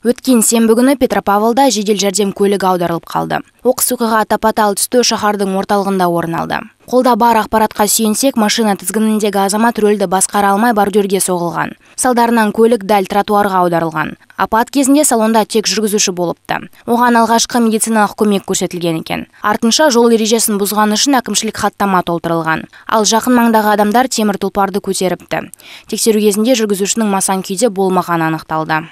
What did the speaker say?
өткен сенбі күні петропавлда жедел жәрдем көлігі аударылып қалды оқыс оқиға тапатал түсті шаһардың орталығында орын алды қолда бар ақпаратқа сүйенсек машина тізгініндегі азамат рөлді басқара алмай бордюрге соғылған салдарынан көлік дәл тротуарға аударылған апат кезінде салонда тек жүргізуші болыпты оған алғашқы медициналық көмек көрсетілген екен артынша жол ережесін бұзғаны үшін әкімшілік хаттама толтырылған ал жақын маңдағы адамдар темір тұлпарды көтеріпті тексеру кезінде жүргізушінің масаң күйде болмағаны анықталды